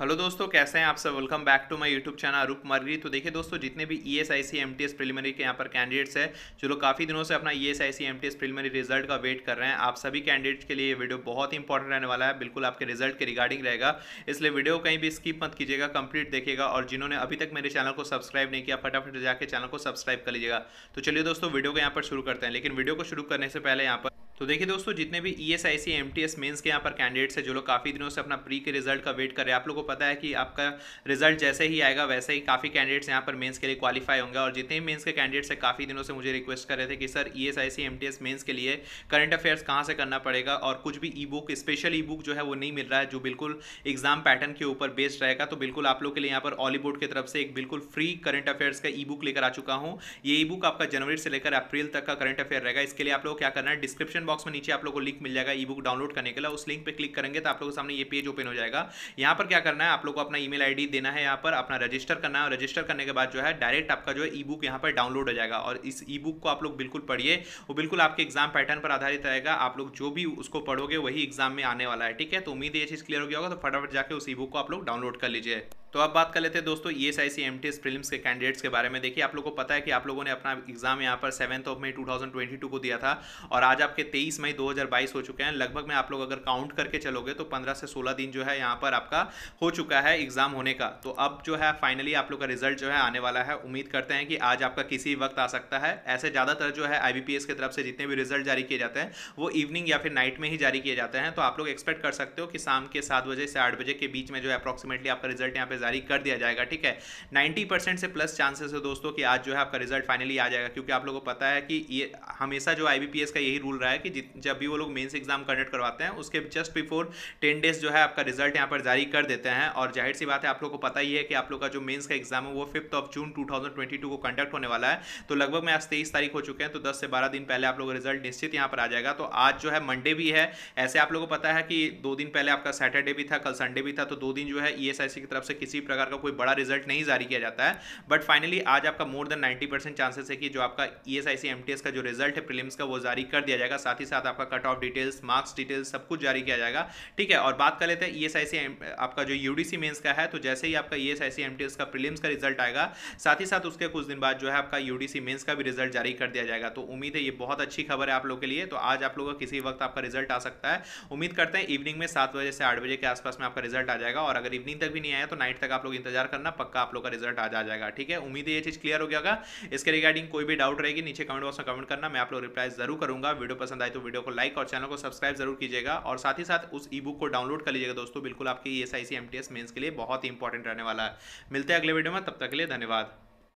hello दोस्तों कैसे हैं आप सब welcome back to my YouTube channel Arup मरगरी तो देखिए दोस्तों जितने भी E S I C M T S के यहाँ पर कैंडिडेट्स हैं जो लोग काफ़ी दिनों से अपना E S I C M T S result का वेट कर रहे हैं आप सभी कैंडिडेट्स के लिए ये वीडियो बहुत ही इंपॉर्टेंट रहने वाला है बिल्कुल आपके रिजल्ट के रिगार्डिंग रहेगा इसलिए वीडियो कहीं भी स्किप मत कीजिएगा कंप्लीट देखिएगा और जिन्होंने अभी तक मेरे चैनल को सब्सक्राइब नहीं किया फटाफट जाकर चैनल को सब्सक्राइब कर लीजिएगा तो चलिए दोस्तों वीडियो को यहाँ पर शुरू करते हैं लेकिन वीडियो को शुरू करने से पहले यहाँ पर तो देखिए दोस्तों जितने भी E S I C M T S mains के यहाँ पर कैंडिडेट्स हैं जो लोग काफ़ी दिनों से अपना प्री के रिजल्ट का वेट कर रहे हैं आप लोगों को पता है कि आपका रिजल्ट जैसे ही आएगा वैसे ही काफ़ी कैंडिडेट्स यहाँ पर मेन्स के लिए क्वालिफाई होंगे और जितने भी मेन्स के कैंडिडेट्स हैं काफ़ी दिनों से मुझे रिक्वेस्ट कर रहे थे कि sir E S I C M T S mains के लिए करंट अफेयर्स कहाँ से करना पड़ेगा और कुछ भी e book special e book जो है वो नहीं मिल रहा है जो बिल्कुल एग्जाम पैटर्न के ऊपर बेस्ड रहेगा तो बिल्कुल आप लोग के लिए यहाँ पर बोर्ड की तरफ से एक बिल्कुल फ्री करंट अफेयर्स का ई बुक लेकर आ चुका हूँ ये ई बुक आपका जनवरी से लेकर अप्रैल तक का करंट अफेयर रहेगा इसके लिए आप लोग क्या करना है डिस्क्रिप्शन डिस्क्रिप्शन बॉक्स में नीचे आप लोगों को लिंक मिल जाएगा ई बुक डाउनलोड करने के लिए उस लिंक पर क्लिक करेंगे तो आप लोगों के सामने ये पेज ओपन हो जाएगा यहाँ पर क्या करना है आप लोगों को अपना ईमेल आईडी देना है यहाँ पर अपना रजिस्टर करना है रजिस्टर करने के बाद जो है डायरेक्ट आपका जो है ई बुक यहाँ पर डाउनलोड हो जाएगा और इस ई बुक को आप लोग बिल्कुल पढ़िए वो बिल्कुल आपके एग्जाम पैटर्न पर आधारित रहेगा आप लोग जो भी उसको पढ़ोगे वही एग्जाम में आने वाला है ठीक है तो उम्मीद ये चीज़ क्लियर हो गया होगा तो फटाफट जाकर उस ई बुक को आप लोग डाउनलोड कर लीजिए तो अब बात कर लेते हैं दोस्तों E S I C M T S prelims के कैंडिडेट्स के बारे में देखिए आप लोगों को पता है कि आप लोगों ने अपना एग्जाम यहाँ पर seventh of May two thousand twenty two को दिया था और आज आपके तेईस मई दो हज़ार बाईस हो चुके हैं लगभग मैं आप लोग अगर काउंट करके चलोगे तो पंद्रह से सोलह दिन जो है यहाँ पर आपका हो चुका है एग्जाम होने का तो अब जो है फाइनली आप लोग का रिजल्ट जो है आने वाला है उम्मीद करते हैं कि आज आपका किसी वक्त आ सकता है ऐसे ज़्यादातर जो है आई की तरफ से जितने भी रिजल्ट जारी किए जाते हैं वो इवनिंग या फिर नाइट में ही जारी किए जाते हैं तो आप लोग एक्सपेक्ट कर सकते हो कि शाम के सात बजे से आठ बजे के बीच में जो है अप्रॉक्सीमेटली आपका रिजल्ट यहाँ पर जारी कर दिया जाएगा ठीक है 90% से प्लस चांसेस है दोस्तों कि आज जो है आपका रिजल्ट फाइनली आ जाएगा क्योंकि आप लोगों को पता है कि ये हमेशा जो आई का यही रूल रहा है कि जब भी वो लोग मेन्स एग्जाम कंडक्ट करवाते हैं उसके जस्ट बिफोर टेन डेज जो है आपका रिजल्ट यहाँ पर जारी कर देते हैं और जाहिर सी बात है आप लोग को पता ही है कि आप लोग का जो मेन्स का एग्जाम है वो फिफ्थ ऑफ जून टू को कंडक्ट होने वाला है तो लगभग मैं आज तेईस तारीख हो चुके हैं तो दस से बारह दिन पहले आप लोग रिजल्ट निश्चित यहाँ पर आ जाएगा तो आज जो है मंडे भी है ऐसे आप लोगों को पता है कि दो दिन पहले आपका सैटरडे भी था कल संडे भी था तो दो दिन जो है ई e की तरफ से किसी प्रकार का कोई बड़ा रिजल्ट नहीं जारी किया जाता है बट फाइनली आज आपका more than ninety percent chances है कि जो आपका E S I C M T S का जो रिजल्ट है प्रीलिम्स का वो जारी कर दिया जाएगा साथ ही साथ आपका cut off details marks details सब कुछ जारी किया जाएगा ठीक है और बात कर लेते हैं ई एस आई सी आपका जो यू डी सी मेन्स का है तो जैसे ही आपका E S I C M T S का प्रिलिम्स का रिजल्ट आएगा साथ ही साथ उसके कुछ दिन बाद जो है आपका यू डी सी मेन्स का भी रिजल्ट जारी कर दिया जाएगा तो उम्मीद है ये बहुत अच्छी खबर है आप लोग के लिए तो आज आप लोग का किसी वक्त आपका रिजल्ट आ सकता है उम्मीद करते हैं इवनिंग में सात बजे से आठ बजे के आसपास में आपका रिजल्ट आ जाएगा और अगर इवनिंग तक भी नहीं आया तो नाइट तारीख तक आप लोग इंतजार करना पक्का आप लोग का रिजल्ट आज आ जाएगा ठीक है उम्मीद है ये चीज़ क्लियर हो गया होगा इसके रिगार्डिंग कोई भी डाउट रहेगी नीचे कमेंट बॉक्स में कमेंट करना मैं आप लोग रिप्लाई जरूर करूंगा वीडियो पसंद आए तो वीडियो को लाइक और चैनल को सब्सक्राइब जरूर कीजिएगा और साथ ही साथ उस ई बुक को डाउनलोड कर लीजिएगा दोस्तों बिल्कुल आपकी E S I C M T S mains के लिए बहुत ही इंपॉर्टेंट रहने वाला है मिलते हैं अगले वीडियो में तब तक के लिए धन्यवाद